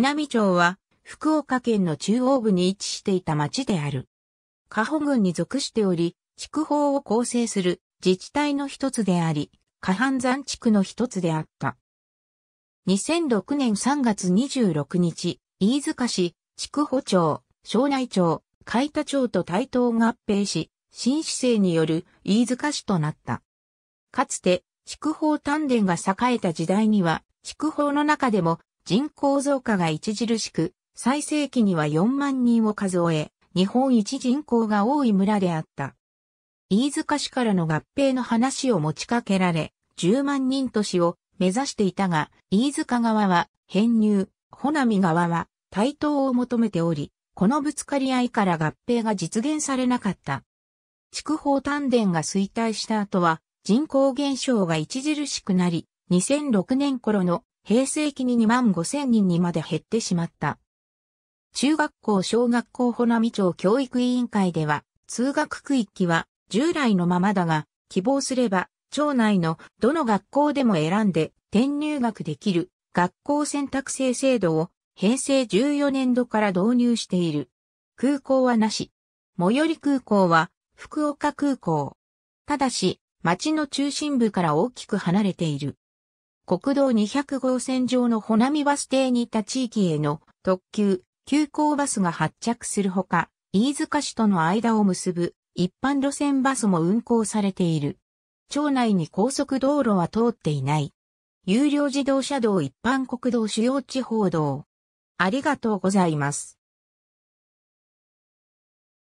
なみ町は、福岡県の中央部に位置していた町である。加保郡に属しており、地区法を構成する自治体の一つであり、加半山地区の一つであった。2006年3月26日、飯塚市、筑穂町、庄内町、海田町と台東合併し、新市政による飯塚市となった。かつて、筑豊丹田が栄えた時代には、筑豊の中でも人口増加が著しく、最盛期には4万人を数え、日本一人口が多い村であった。飯塚市からの合併の話を持ちかけられ、10万人都市を目指していたが、飯塚側は編入、穂波側は対等を求めており、このぶつかり合いから合併が実現されなかった。筑豊丹田が衰退した後は人口減少が著しくなり、2006年頃の平成期に2万5千人にまで減ってしまった。中学校小学校保奈美町教育委員会では、通学区域は従来のままだが、希望すれば、町内のどの学校でも選んで転入学できる学校選択制制度を平成14年度から導入している。空港はなし。最寄り空港は福岡空港。ただし、町の中心部から大きく離れている。国道200号線上の穂波バス停にいた地域への特急、急行バスが発着するほか、飯塚市との間を結ぶ一般路線バスも運行されている。町内に高速道路は通っていない。有料自動車道一般国道主要地方道。ありがとうございます。